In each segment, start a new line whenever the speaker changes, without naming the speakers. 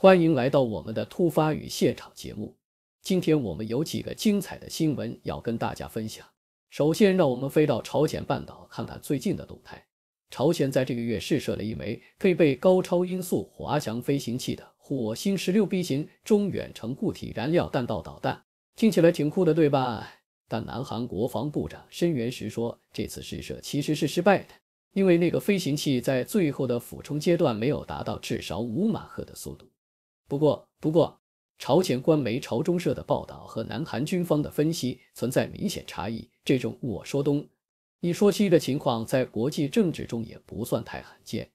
欢迎来到我们的突发与现场节目，今天我们有几个精彩的新闻要跟大家分享。首先，让我们飞到朝鲜半岛看看最近的动态。朝鲜在这个月试射了一枚配备高超音速滑翔飞行器的火星十六 B 型中远程固体燃料弹道导弹，听起来挺酷的，对吧？但南韩国防部长申元石说，这次试射其实是失败的，因为那个飞行器在最后的俯冲阶段没有达到至少五马赫的速度。不过，不过，朝前官媒朝中社的报道和南韩军方的分析存在明显差异。这种我说东，你说西的情况在国际政治中也不算太罕见。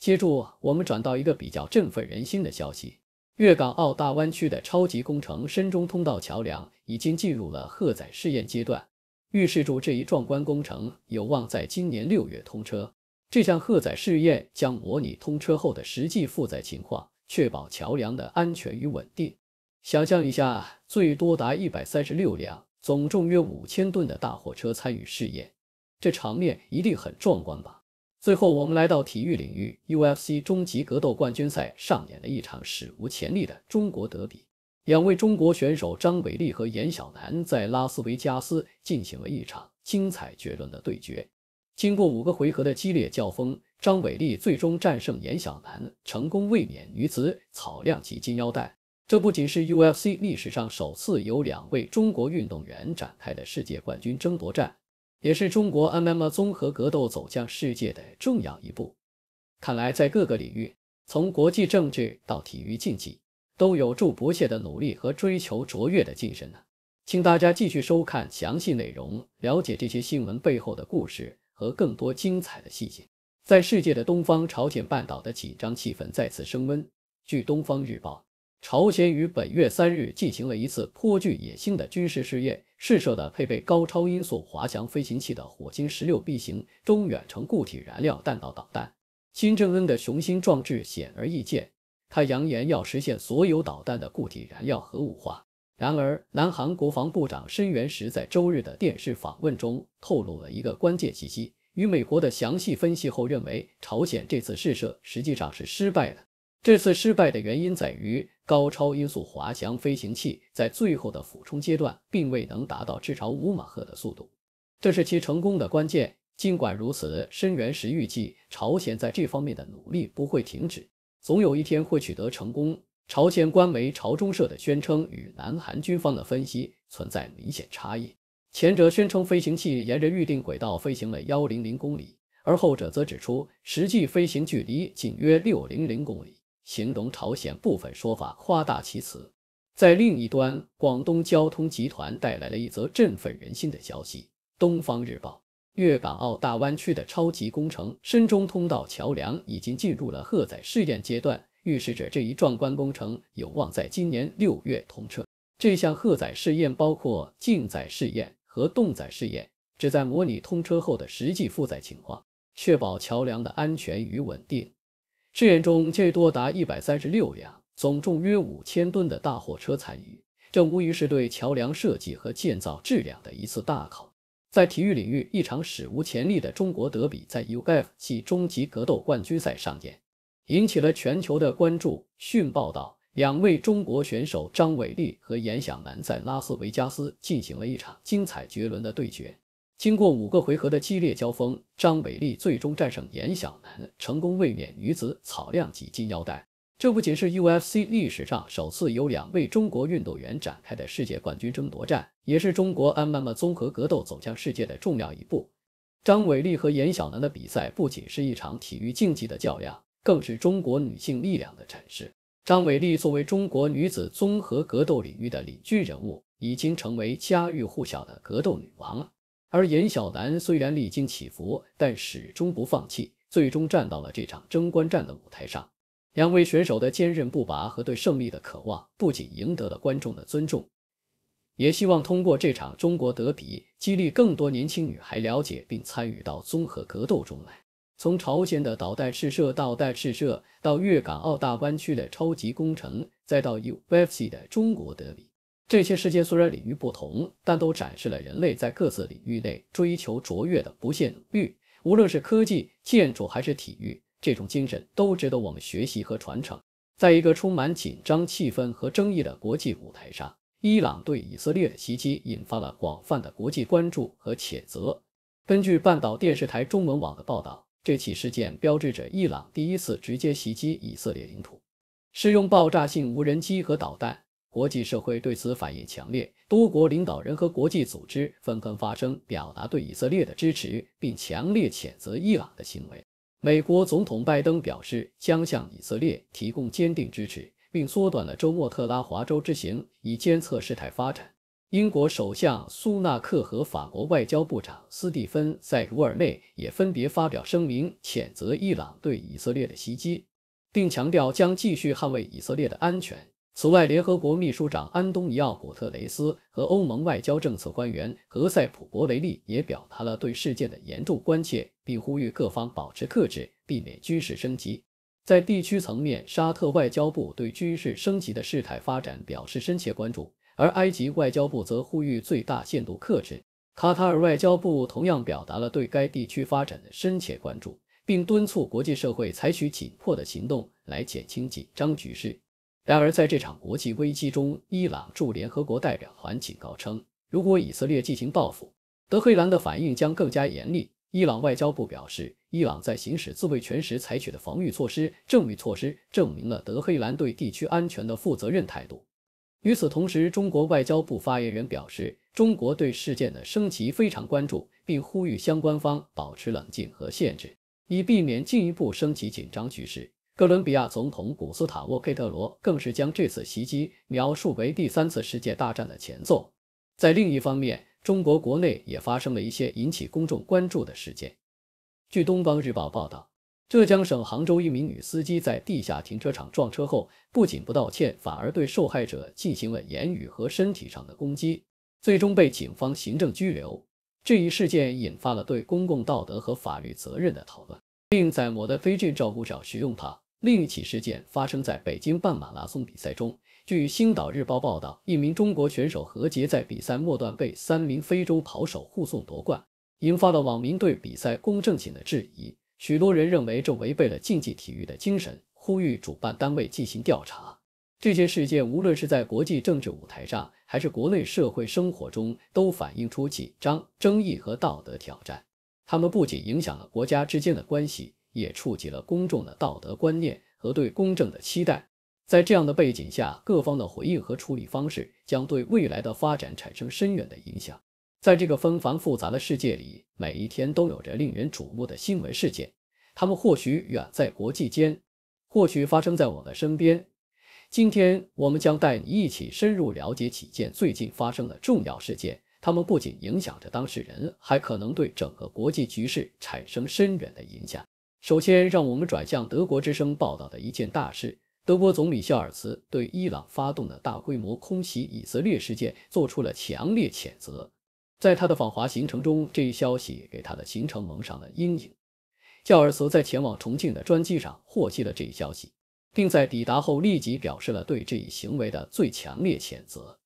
接住，我们转到一个比较振奋人心的消息：粤港澳大湾区的超级工程深中通道桥梁已经进入了荷载试验阶段，预示着这一壮观工程有望在今年六月通车。这项荷载试验将模拟通车后的实际负载情况。确保桥梁的安全与稳定。想象一下，最多达一百三十六辆、总重约五千吨的大货车参与试验，这场面一定很壮观吧？最后，我们来到体育领域，UFC 终极格斗冠军赛上演了一场史无前例的中国德比。两位中国选手张伟丽和严晓楠在拉斯维加斯进行了一场精彩绝伦的对决。经过五个回合的激烈交锋。张伟丽最终战胜严小楠，成功卫冕女子草量级金腰带。这不仅是 UFC 历史上首次有两位中国运动员展开的世界冠军争夺战，也是中国 MMA 综合格斗走向世界的重要一步。看来，在各个领域，从国际政治到体育竞技，都有助不懈的努力和追求卓越的精神呢。请大家继续收看详细内容，了解这些新闻背后的故事和更多精彩的细节。在世界的东方，朝鲜半岛的紧张气氛再次升温。据《东方日报》，朝鲜于本月三日进行了一次颇具野心的军事试验，试射了配备高超音速滑翔飞行器的火星十六 B 型中远程固体燃料弹道导弹。金正恩的雄心壮志显而易见，他扬言要实现所有导弹的固体燃料核武化。然而，南韩国防部长申元石在周日的电视访问中透露了一个关键信息。与美国的详细分析后认为，朝鲜这次试射实际上是失败的。这次失败的原因在于高超音速滑翔飞行器在最后的俯冲阶段并未能达到至少五马赫的速度，这是其成功的关键。尽管如此，申源石预计朝鲜在这方面的努力不会停止，总有一天会取得成功。朝鲜官媒朝中社的宣称与南韩军方的分析存在明显差异。前者宣称飞行器沿着预定轨道飞行了幺零零公里，而后者则指出实际飞行距离仅约六零零公里，形容朝鲜部分说法夸大其词。在另一端，广东交通集团带来了一则振奋人心的消息，《东方日报》：粤港澳大湾区的超级工程深中通道桥梁已经进入了荷载试验阶段，预示着这一壮观工程有望在今年六月通车。这项荷载试验包括静载试验。和动载试验旨在模拟通车后的实际负载情况，确保桥梁的安全与稳定。试验中，最多达一百三十六辆、总重约五千吨的大货车参与，这无疑是对桥梁设计和建造质量的一次大考。在体育领域，一场史无前例的中国德比在 u f 系终极格斗冠军赛上演，引起了全球的关注。讯报道。两位中国选手张伟丽和闫晓楠在拉斯维加斯进行了一场精彩绝伦的对决。经过五个回合的激烈交锋，张伟丽最终战胜闫晓楠，成功卫冕女子草量级金腰带。这不仅是 UFC 历史上首次由两位中国运动员展开的世界冠军争夺战，也是中国 MMA 综合格斗走向世界的重要一步。张伟丽和闫小楠的比赛不仅是一场体育竞技的较量，更是中国女性力量的展示。张伟丽作为中国女子综合格斗领域的领军人物，已经成为家喻户晓的格斗女王了。而严小楠虽然历经起伏，但始终不放弃，最终站到了这场争冠战的舞台上。两位选手的坚韧不拔和对胜利的渴望，不仅赢得了观众的尊重，也希望通过这场中国德比，激励更多年轻女孩了解并参与到综合格斗中来。从朝鲜的导弹试射，导弹试射到粤港澳大湾区的超级工程，再到 UFC 的中国德比，这些事件虽然领域不同，但都展示了人类在各自领域内追求卓越的不懈努力。无论是科技、建筑还是体育，这种精神都值得我们学习和传承。在一个充满紧张气氛和争议的国际舞台上，伊朗对以色列的袭击引发了广泛的国际关注和谴责。根据半岛电视台中文网的报道。这起事件标志着伊朗第一次直接袭击以色列领土，使用爆炸性无人机和导弹。国际社会对此反应强烈，多国领导人和国际组织纷纷发声，表达对以色列的支持，并强烈谴责伊朗的行为。美国总统拜登表示，将向以色列提供坚定支持，并缩短了周末特拉华州之行，以监测事态发展。英国首相苏纳克和法国外交部长斯蒂芬塞鲁尔内也分别发表声明，谴责伊朗对以色列的袭击，并强调将继续捍卫以色列的安全。此外，联合国秘书长安东尼奥古特雷斯和欧盟外交政策官员何塞普博雷利也表达了对事件的严重关切，并呼吁各方保持克制，避免军事升级。在地区层面，沙特外交部对军事升级的事态发展表示深切关注。而埃及外交部则呼吁最大限度克制。卡塔尔外交部同样表达了对该地区发展的深切关注，并敦促国际社会采取紧迫的行动来减轻紧张局势。然而，在这场国际危机中，伊朗驻联合国代表团警告称，如果以色列进行报复，德黑兰的反应将更加严厉。伊朗外交部表示，伊朗在行使自卫权时采取的防御措施、正义措施，证明了德黑兰对地区安全的负责任态度。与此同时，中国外交部发言人表示，中国对事件的升级非常关注，并呼吁相关方保持冷静和限制，以避免进一步升级紧张局势。哥伦比亚总统古斯塔沃·佩特罗更是将这次袭击描述为第三次世界大战的前奏。在另一方面，中国国内也发生了一些引起公众关注的事件。据《东方日报》报道。浙江省杭州一名女司机在地下停车场撞车后，不仅不道歉，反而对受害者进行了言语和身体上的攻击，最终被警方行政拘留。这一事件引发了对公共道德和法律责任的讨论，并在我的非正照顾者使用它。另一起事件发生在北京半马拉松比赛中，据《星岛日报》报道，一名中国选手何杰在比赛末段被三名非洲跑手护送夺冠，引发了网民对比赛公正性的质疑。许多人认为这违背了竞技体育的精神，呼吁主办单位进行调查。这些事件无论是在国际政治舞台上，还是国内社会生活中，都反映出紧张、争议和道德挑战。他们不仅影响了国家之间的关系，也触及了公众的道德观念和对公正的期待。在这样的背景下，各方的回应和处理方式将对未来的发展产生深远的影响。在这个纷繁复杂的世界里，每一天都有着令人瞩目的新闻事件。他们或许远在国际间，或许发生在我们身边。今天，我们将带你一起深入了解几件最近发生的重要事件。他们不仅影响着当事人，还可能对整个国际局势产生深远的影响。首先，让我们转向德国之声报道的一件大事：德国总理肖尔茨对伊朗发动的大规模空袭以色列事件做出了强烈谴责。在他的访华行程中，这一消息给他的行程蒙上了阴影。教尔斯在前往重庆的专机上获悉了这一消息，并在抵达后立即表示了对这一行为的最强烈谴责。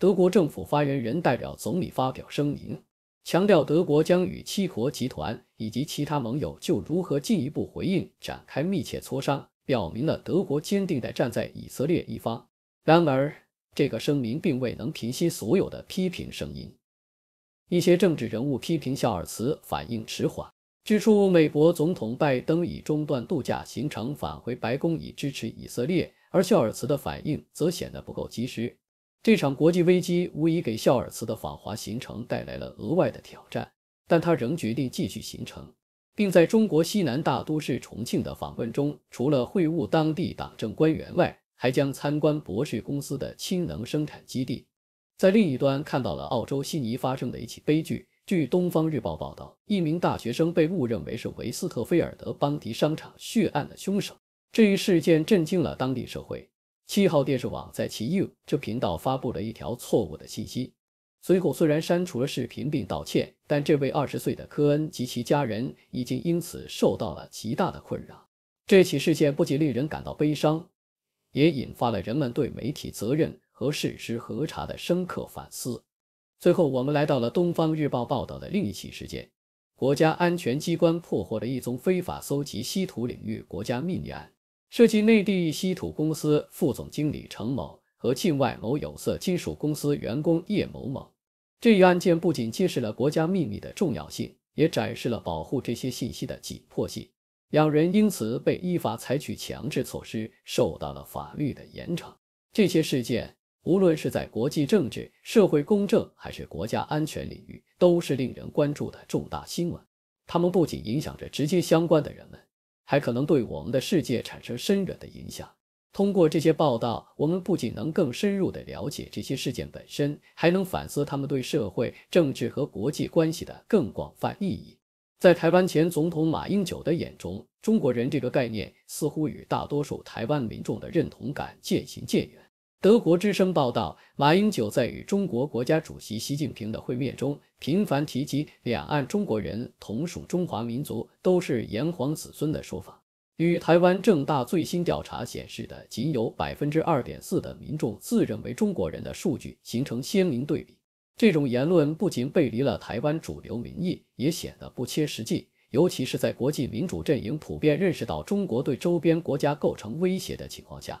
德国政府发言人代表总理发表声明，强调德国将与七国集团以及其他盟友就如何进一步回应展开密切磋商，表明了德国坚定地站在以色列一方。然而，这个声明并未能平息所有的批评声音。一些政治人物批评孝尔茨反应迟缓。指出美国总统拜登已中断度假行程，返回白宫以支持以色列，而孝尔茨的反应则显得不够及时。这场国际危机无疑给孝尔茨的访华行程带来了额外的挑战，但他仍决定继续行程，并在中国西南大都市重庆的访问中，除了会晤当地党政官员外，还将参观博士公司的氢能生产基地。在另一端看到了澳洲悉尼发生的一起悲剧。据《东方日报》报道，一名大学生被误认为是维斯特菲尔德邦迪商场血案的凶手。这一事件震惊了当地社会。七号电视网在其 U 这频道发布了一条错误的信息。随后虽然删除了视频并道歉，但这位二十岁的科恩及其家人已经因此受到了极大的困扰。这起事件不仅令人感到悲伤，也引发了人们对媒体责任。和事实核查的深刻反思。最后，我们来到了《东方日报》报道的另一起事件：国家安全机关破获的一宗非法搜集稀土领域国家秘密案，涉及内地稀土公司副总经理程某和境外某有色金属公司员工叶某某。这一案件不仅揭示了国家秘密的重要性，也展示了保护这些信息的紧迫性。两人因此被依法采取强制措施，受到了法律的严惩。这些事件。无论是在国际政治、社会公正还是国家安全领域，都是令人关注的重大新闻。他们不仅影响着直接相关的人们，还可能对我们的世界产生深远的影响。通过这些报道，我们不仅能更深入的了解这些事件本身，还能反思他们对社会、政治和国际关系的更广泛意义。在台湾前总统马英九的眼中，中国人这个概念似乎与大多数台湾民众的认同感渐行渐远。德国之声报道，马英九在与中国国家主席习近平的会面中，频繁提及两岸中国人同属中华民族，都是炎黄子孙的说法，与台湾正大最新调查显示的仅有百分之二点四的民众自认为中国人的数据形成鲜明对比。这种言论不仅背离了台湾主流民意，也显得不切实际，尤其是在国际民主阵营普遍认识到中国对周边国家构成威胁的情况下。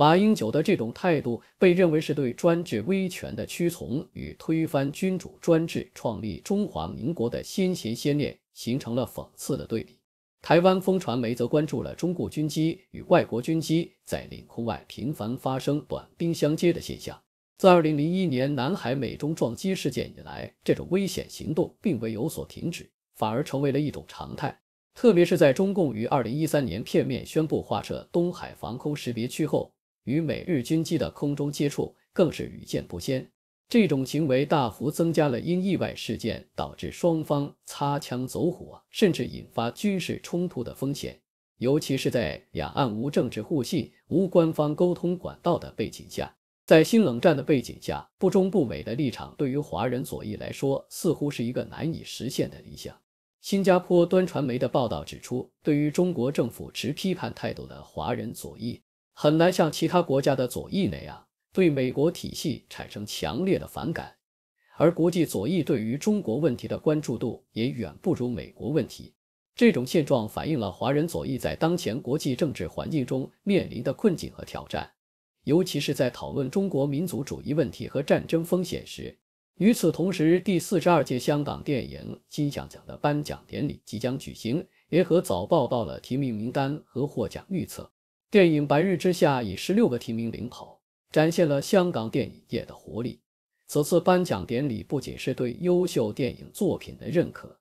马英九的这种态度被认为是对专制威权的屈从，与推翻君主专制、创立中华民国的先贤先烈形成了讽刺的对比。台湾风传媒则关注了中共军机与外国军机在领空外频繁发生短兵相接的现象。自2001年南海美中撞击事件以来，这种危险行动并未有所停止，反而成为了一种常态。特别是在中共于2013年片面宣布划设东海防空识别区后。与美日军机的空中接触更是屡见不鲜，这种行为大幅增加了因意外事件导致双方擦枪走火，甚至引发军事冲突的风险。尤其是在两岸无政治互信、无官方沟通管道的背景下，在新冷战的背景下，不中不美的立场对于华人左翼来说似乎是一个难以实现的理想。新加坡端传媒的报道指出，对于中国政府持批判态度的华人左翼。很难像其他国家的左翼那样对美国体系产生强烈的反感，而国际左翼对于中国问题的关注度也远不如美国问题。这种现状反映了华人左翼在当前国际政治环境中面临的困境和挑战，尤其是在讨论中国民族主义问题和战争风险时。与此同时，第四十二届香港电影金像奖的颁奖典礼即将举行，联合早报道了提名名单和获奖预测。电影《白日之下》以十六个提名领跑，展现了香港电影业的活力。此次颁奖典礼不仅是对优秀电影作品的认可，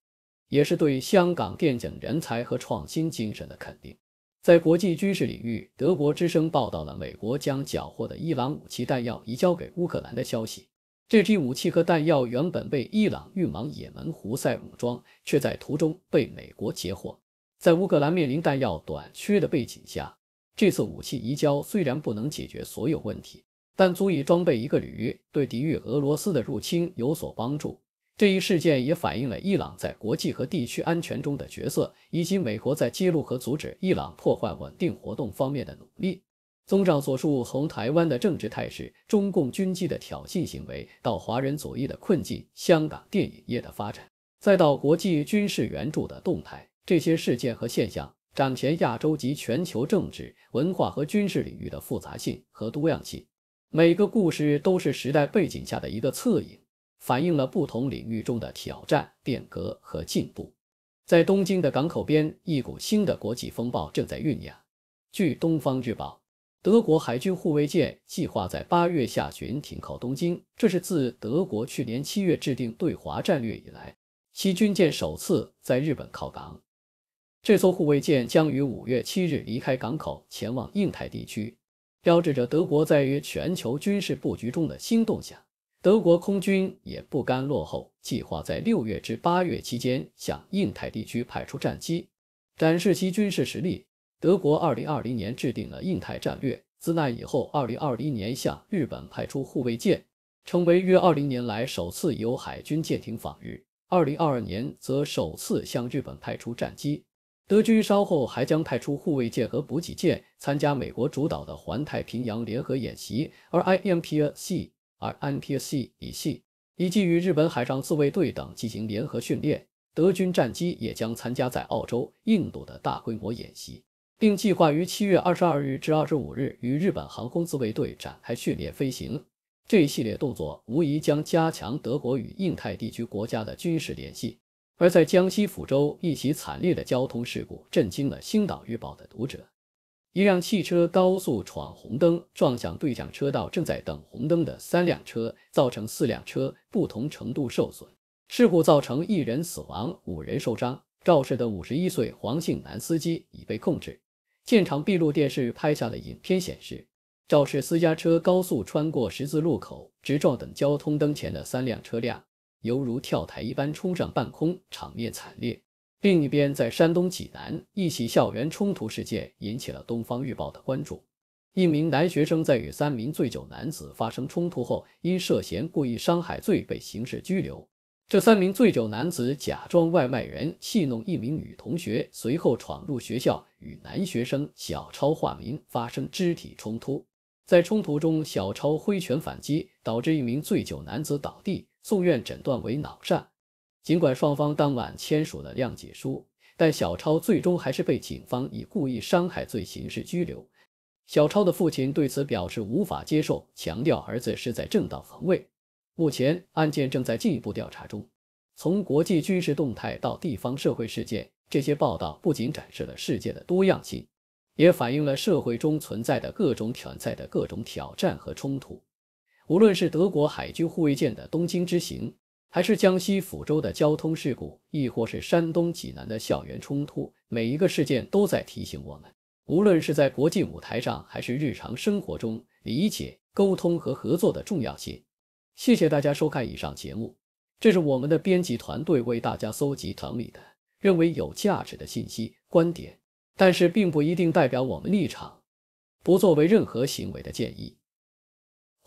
也是对香港电影人才和创新精神的肯定。在国际军事领域，德国之声报道了美国将缴获的伊朗武器弹药移交给乌克兰的消息。这批武器和弹药原本被伊朗运往也门胡塞武装，却在途中被美国截获。在乌克兰面临弹药短缺的背景下，这次武器移交虽然不能解决所有问题，但足以装备一个旅，对抵御俄罗斯的入侵有所帮助。这一事件也反映了伊朗在国际和地区安全中的角色，以及美国在揭露和阻止伊朗破坏稳定活动方面的努力。综上所述，从台湾的政治态势、中共军机的挑衅行为，到华人左翼的困境、香港电影业的发展，再到国际军事援助的动态，这些事件和现象。展前亚洲及全球政治、文化和军事领域的复杂性和多样性。每个故事都是时代背景下的一个侧影，反映了不同领域中的挑战、变革和进步。在东京的港口边，一股新的国际风暴正在酝酿。据《东方日报》，德国海军护卫舰计划在八月下旬停靠东京，这是自德国去年七月制定对华战略以来，其军舰首次在日本靠港。这艘护卫舰将于五月七日离开港口，前往印太地区，标志着德国在于全球军事布局中的新动向。德国空军也不甘落后，计划在六月至八月期间向印太地区派出战机，展示其军事实力。德国二零二零年制定了印太战略，自那以后，二零二零年向日本派出护卫舰，成为约二零年来首次由海军舰艇访日；二零二二年则首次向日本派出战机。德军稍后还将派出护卫舰和补给舰参加美国主导的环太平洋联合演习，而 IMPC、而 i m p a c 系以及与日本海上自卫队等进行联合训练。德军战机也将参加在澳洲、印度的大规模演习，并计划于七月二十二日至二十五日与日本航空自卫队展开训练飞行。这一系列动作无疑将加强德国与印太地区国家的军事联系。而在江西抚州，一起惨烈的交通事故震惊了《星岛日报》的读者。一辆汽车高速闯红灯，撞向对向车道正在等红灯的三辆车，造成四辆车不同程度受损，事故造成一人死亡，五人受伤。肇事的五十一岁黄姓男司机已被控制。现场闭路电视拍下的影片显示，肇事私家车高速穿过十字路口，直撞等交通灯前的三辆车辆。犹如跳台一般冲上半空，场面惨烈。另一边，在山东济南，一起校园冲突事件引起了东方日报的关注。一名男学生在与三名醉酒男子发生冲突后，因涉嫌故意伤害罪被刑事拘留。这三名醉酒男子假装外卖员戏弄一名女同学，随后闯入学校与男学生小超（化名）发生肢体冲突。在冲突中，小超挥拳反击，导致一名醉酒男子倒地。送院诊断为脑疝。尽管双方当晚签署了谅解书，但小超最终还是被警方以故意伤害罪刑事拘留。小超的父亲对此表示无法接受，强调儿子是在正当防卫。目前案件正在进一步调查中。从国际军事动态到地方社会事件，这些报道不仅展示了世界的多样性，也反映了社会中存在的各种潜在的各种挑战和冲突。无论是德国海军护卫舰的东京之行，还是江西抚州的交通事故，亦或是山东济南的校园冲突，每一个事件都在提醒我们，无论是在国际舞台上还是日常生活中，理解、沟通和合作的重要性。谢谢大家收看以上节目，这是我们的编辑团队为大家搜集整理的，认为有价值的信息观点，但是并不一定代表我们立场，不作为任何行为的建议。